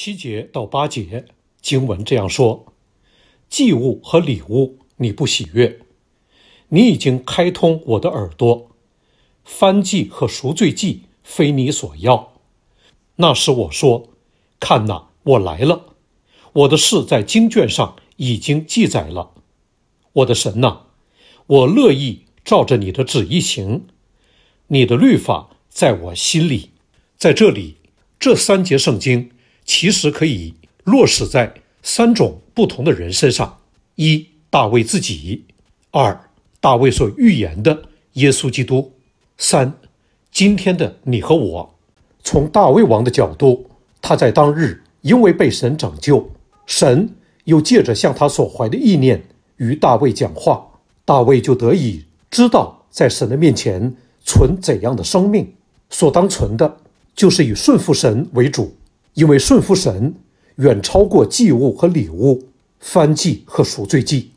七节到八节经文这样说：“祭物和礼物，你不喜悦；你已经开通我的耳朵，翻祭和赎罪祭非你所要。那时我说：看哪，我来了！我的事在经卷上已经记载了。我的神呐，我乐意照着你的旨意行。你的律法在我心里，在这里。这三节圣经。”其实可以落实在三种不同的人身上：一、大卫自己；二、大卫所预言的耶稣基督；三、今天的你和我。从大卫王的角度，他在当日因为被神拯救，神又借着向他所怀的意念与大卫讲话，大卫就得以知道，在神的面前存怎样的生命，所当存的，就是以顺服神为主。因为顺服神远超过祭物和礼物、翻祭和赎罪祭，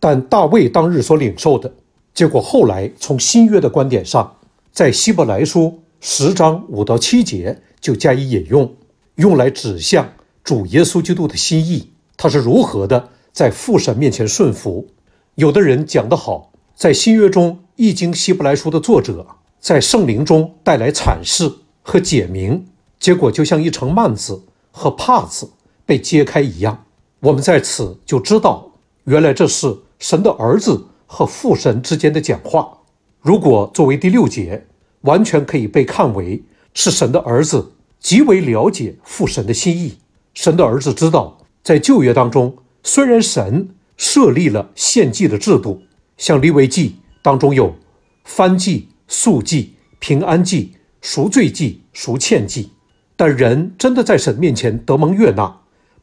但大卫当日所领受的，结果后来从新约的观点上，在希伯来书十章五到七节就加以引用，用来指向主耶稣基督的心意，他是如何的在父神面前顺服。有的人讲得好，在新约中，一经希伯来书的作者在圣灵中带来阐释和解明。结果就像一层幔子和帕子被揭开一样，我们在此就知道，原来这是神的儿子和父神之间的讲话。如果作为第六节，完全可以被看为是神的儿子极为了解父神的心意。神的儿子知道，在旧约当中，虽然神设立了献祭的制度，像立位祭当中有翻祭、素祭、平安祭、赎罪祭、赎欠祭。但人真的在神面前得蒙悦纳，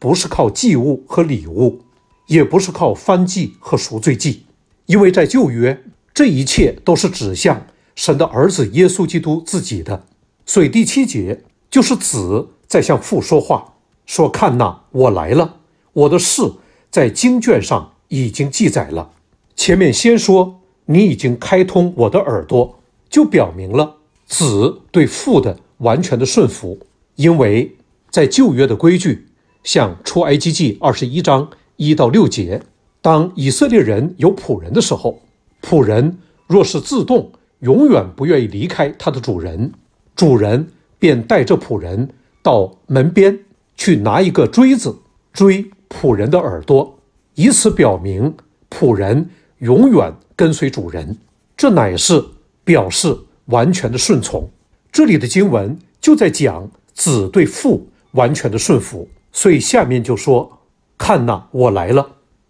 不是靠祭物和礼物，也不是靠翻祭和赎罪祭，因为在旧约，这一切都是指向神的儿子耶稣基督自己的。所以第七节就是子在向父说话，说：“看呐，我来了。我的事在经卷上已经记载了。前面先说你已经开通我的耳朵，就表明了子对父的完全的顺服。”因为，在旧约的规矩，像出埃及记二十一章一到六节，当以色列人有仆人的时候，仆人若是自动，永远不愿意离开他的主人，主人便带着仆人到门边去拿一个锥子，锥仆人的耳朵，以此表明仆人永远跟随主人，这乃是表示完全的顺从。这里的经文就在讲。子对父完全的顺服，所以下面就说：“看呐，我来了！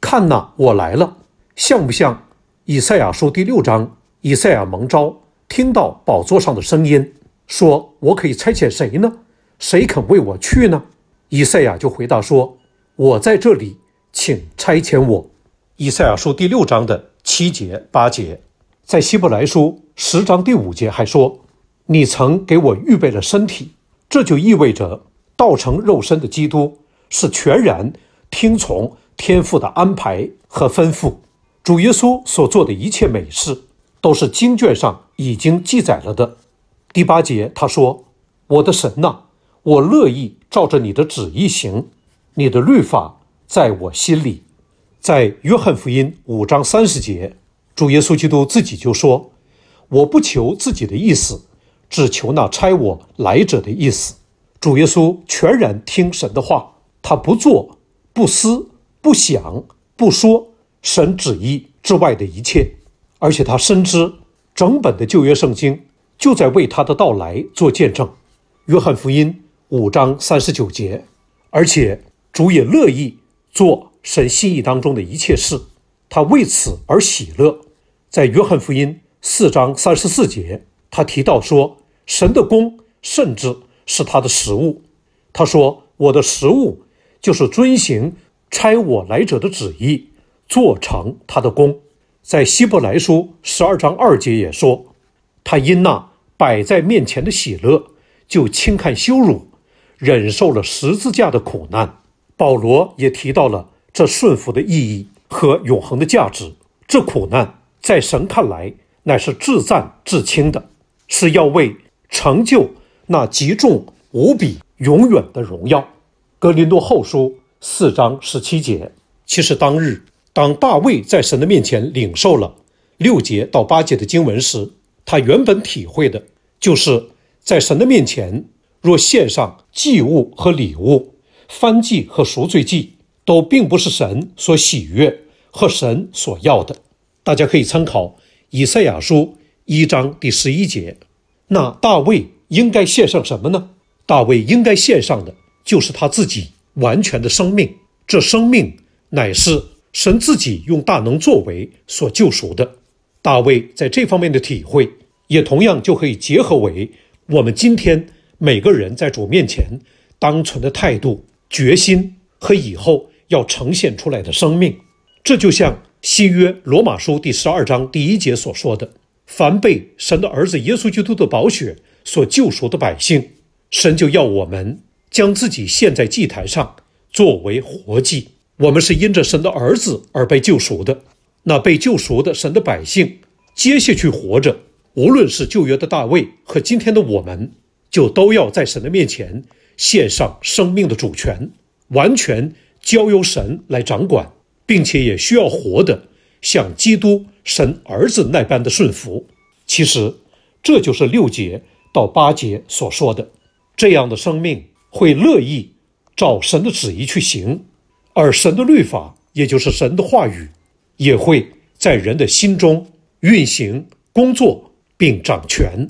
看呐，我来了！像不像以赛亚书第六章？以赛亚蒙召，听到宝座上的声音，说：‘我可以差遣谁呢？谁肯为我去呢？’以赛亚就回答说：‘我在这里，请差遣我。’以赛亚书第六章的七节八节，在希伯来书十章第五节还说：‘你曾给我预备了身体。’这就意味着，道成肉身的基督是全然听从天父的安排和吩咐。主耶稣所做的一切美事，都是经卷上已经记载了的。第八节他说：“我的神呐，我乐意照着你的旨意行。你的律法在我心里。”在约翰福音五章三十节，主耶稣基督自己就说：“我不求自己的意思。”只求那差我来者的意思，主耶稣全然听神的话，他不做、不思、不想、不说神旨意之外的一切，而且他深知整本的旧约圣经就在为他的到来做见证，《约翰福音》五章三十九节，而且主也乐意做神心意当中的一切事，他为此而喜乐，在《约翰福音》四章三十四节。他提到说，神的功甚至是他的食物。他说：“我的食物就是遵行差我来者的旨意，做成他的功。”在希伯来书十二章二节也说：“他因那摆在面前的喜乐，就轻看羞辱，忍受了十字架的苦难。”保罗也提到了这顺服的意义和永恒的价值。这苦难在神看来乃是至赞至轻的。是要为成就那极重无比、永远的荣耀。格林多后书四章十七节。其实当日，当大卫在神的面前领受了六节到八节的经文时，他原本体会的就是，在神的面前，若献上祭物和礼物、翻祭和赎罪祭，都并不是神所喜悦和神所要的。大家可以参考以赛亚书。一章第十一节，那大卫应该献上什么呢？大卫应该献上的就是他自己完全的生命，这生命乃是神自己用大能作为所救赎的。大卫在这方面的体会，也同样就可以结合为我们今天每个人在主面前当存的态度、决心和以后要呈现出来的生命。这就像新约罗马书第十二章第一节所说的。凡被神的儿子耶稣基督的宝血所救赎的百姓，神就要我们将自己献在祭坛上，作为活祭。我们是因着神的儿子而被救赎的。那被救赎的神的百姓接下去活着，无论是旧约的大卫和今天的我们，就都要在神的面前献上生命的主权，完全交由神来掌管，并且也需要活的。像基督神儿子那般的顺服，其实这就是六节到八节所说的，这样的生命会乐意照神的旨意去行，而神的律法也就是神的话语，也会在人的心中运行、工作并掌权。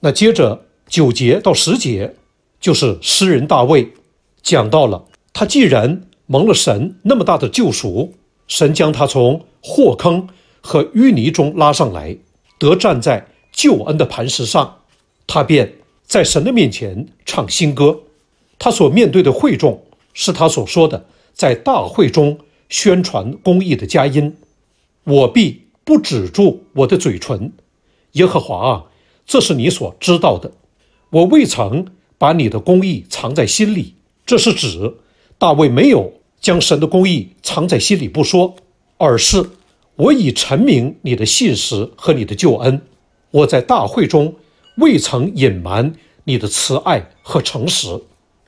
那接着九节到十节，就是诗人大卫讲到了，他既然蒙了神那么大的救赎。神将他从祸坑和淤泥中拉上来，得站在救恩的磐石上，他便在神的面前唱新歌。他所面对的会众是他所说的在大会中宣传公义的佳音。我必不止住我的嘴唇，耶和华，啊，这是你所知道的。我未曾把你的公义藏在心里。这是指大卫没有。将神的公义藏在心里不说，而是我已陈明你的信实和你的救恩。我在大会中未曾隐瞒你的慈爱和诚实。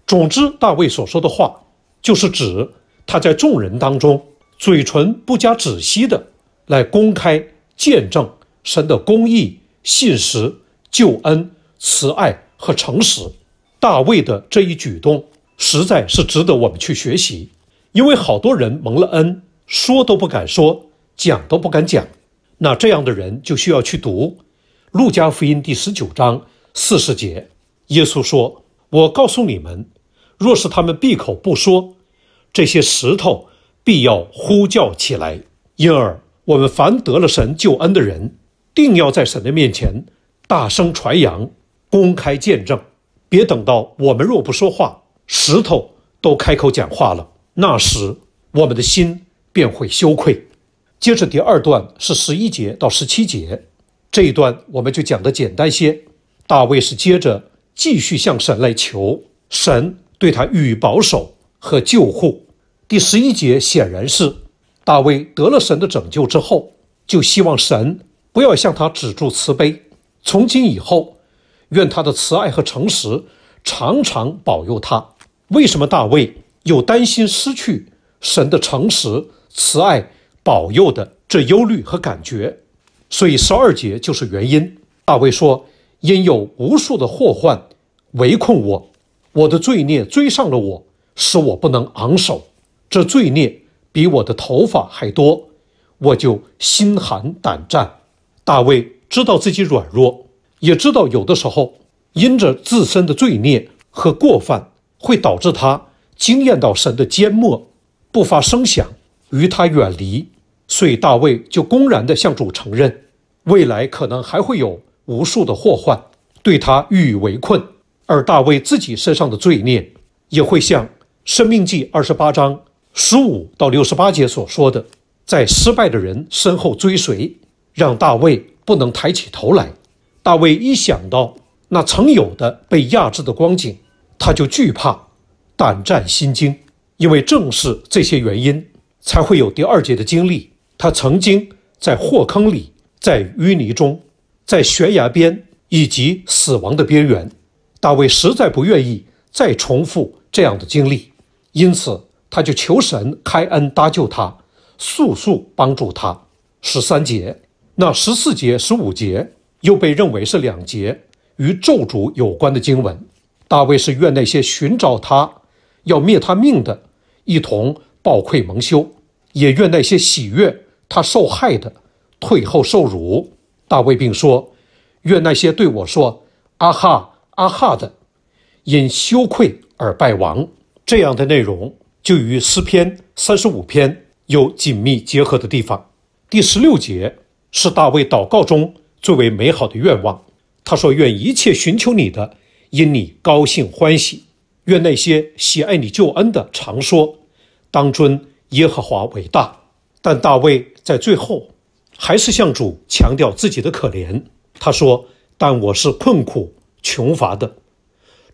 总之，大卫所说的话，就是指他在众人当中，嘴唇不加止息的来公开见证神的公义、信实、救恩、慈爱和诚实。大卫的这一举动，实在是值得我们去学习。因为好多人蒙了恩，说都不敢说，讲都不敢讲，那这样的人就需要去读《路加福音》第十九章四十节，耶稣说：“我告诉你们，若是他们闭口不说，这些石头必要呼叫起来。因而，我们凡得了神救恩的人，定要在神的面前大声传扬，公开见证，别等到我们若不说话，石头都开口讲话了。”那时，我们的心便会羞愧。接着第二段是十一节到十七节，这一段我们就讲的简单些。大卫是接着继续向神来求，神对他予以保守和救护。第十一节显然是大卫得了神的拯救之后，就希望神不要向他止住慈悲。从今以后，愿他的慈爱和诚实常常保佑他。为什么大卫？有担心失去神的诚实、慈爱、保佑的这忧虑和感觉，所以十二节就是原因。大卫说：“因有无数的祸患围困我，我的罪孽追上了我，使我不能昂首。这罪孽比我的头发还多，我就心寒胆战。”大卫知道自己软弱，也知道有的时候因着自身的罪孽和过犯，会导致他。惊艳到神的缄默，不发声响，与他远离。所以大卫就公然地向主承认，未来可能还会有无数的祸患对他予以围困，而大卫自己身上的罪孽，也会像《生命记》二十八章十五到六十八节所说的，在失败的人身后追随，让大卫不能抬起头来。大卫一想到那曾有的被压制的光景，他就惧怕。胆战心惊，因为正是这些原因，才会有第二节的经历。他曾经在货坑里，在淤泥中，在悬崖边，以及死亡的边缘。大卫实在不愿意再重复这样的经历，因此他就求神开恩搭救他，速速帮助他。十三节，那十四节、十五节又被认为是两节与咒诅有关的经文。大卫是怨那些寻找他。要灭他命的，一同暴愧蒙羞；也愿那些喜悦他受害的，退后受辱。大卫并说，愿那些对我说“阿哈，阿哈”的，因羞愧而败亡。这样的内容就与诗篇三十五篇有紧密结合的地方。第十六节是大卫祷告中最为美好的愿望。他说：“愿一切寻求你的，因你高兴欢喜。”愿那些喜爱你救恩的常说：“当尊耶和华伟大。”但大卫在最后，还是向主强调自己的可怜。他说：“但我是困苦穷乏的，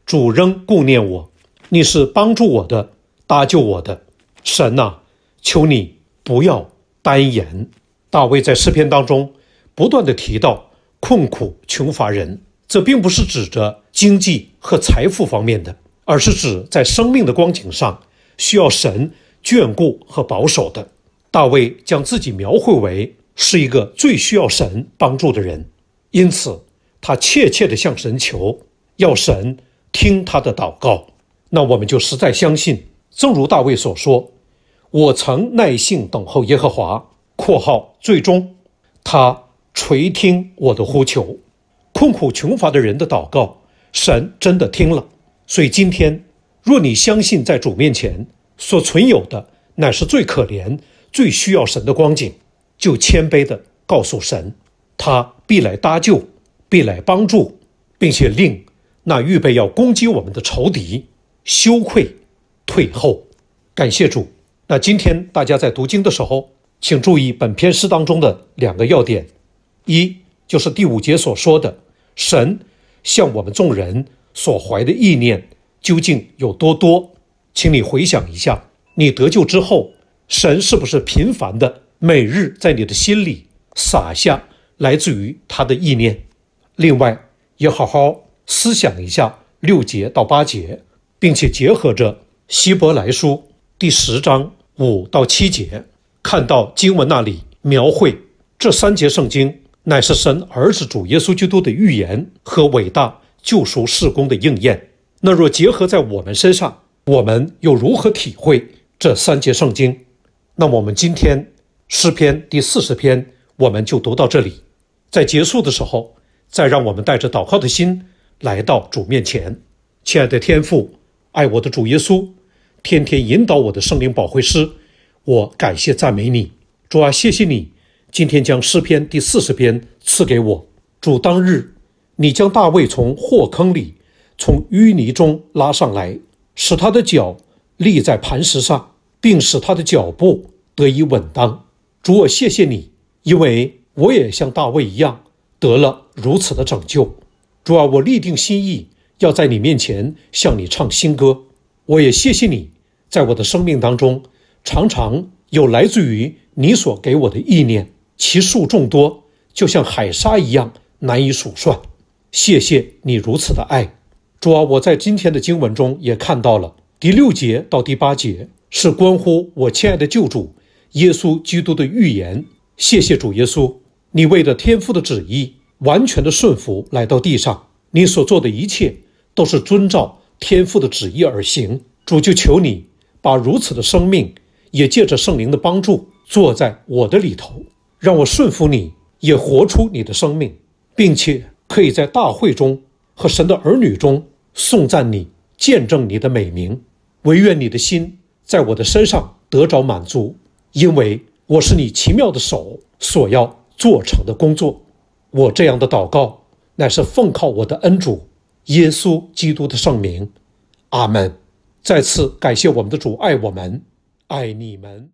主仍顾念我，你是帮助我的、搭救我的神呐，求你不要单言。”大卫在诗篇当中不断的提到困苦穷乏人，这并不是指着经济和财富方面的。而是指在生命的光景上需要神眷顾和保守的。大卫将自己描绘为是一个最需要神帮助的人，因此他切切地向神求，要神听他的祷告。那我们就实在相信，正如大卫所说：“我曾耐性等候耶和华。”（括号最终，他垂听我的呼求，困苦穷乏的人的祷告，神真的听了。）所以今天，若你相信在主面前所存有的乃是最可怜、最需要神的光景，就谦卑地告诉神，他必来搭救，必来帮助，并且令那预备要攻击我们的仇敌羞愧退后。感谢主！那今天大家在读经的时候，请注意本篇诗当中的两个要点：一就是第五节所说的，神向我们众人。所怀的意念究竟有多多？请你回想一下，你得救之后，神是不是频繁的每日在你的心里撒下来自于他的意念？另外，也好好思想一下六节到八节，并且结合着希伯来书第十章五到七节，看到经文那里描绘这三节圣经乃是神儿子主耶稣基督的预言和伟大。救赎世工的应验，那若结合在我们身上，我们又如何体会这三节圣经？那么我们今天诗篇第四十篇，我们就读到这里。在结束的时候，再让我们带着祷告的心来到主面前。亲爱的天父，爱我的主耶稣，天天引导我的圣灵保惠师，我感谢赞美你，主啊，谢谢你今天将诗篇第四十篇赐给我。主当日。你将大卫从祸坑里、从淤泥中拉上来，使他的脚立在磐石上，并使他的脚步得以稳当。主我谢谢你，因为我也像大卫一样得了如此的拯救。主啊，我立定心意要在你面前向你唱新歌。我也谢谢你，在我的生命当中常常有来自于你所给我的意念，其数众多，就像海沙一样难以数算。谢谢你如此的爱，主啊！我在今天的经文中也看到了第六节到第八节，是关乎我亲爱的救主耶稣基督的预言。谢谢主耶稣，你为了天父的旨意，完全的顺服来到地上，你所做的一切都是遵照天父的旨意而行。主就求你把如此的生命，也借着圣灵的帮助，坐在我的里头，让我顺服你，也活出你的生命，并且。可以在大会中和神的儿女中颂赞你，见证你的美名。唯愿你的心在我的身上得着满足，因为我是你奇妙的手所要做成的工作。我这样的祷告乃是奉靠我的恩主耶稣基督的圣名。阿门。再次感谢我们的主爱我们，爱你们。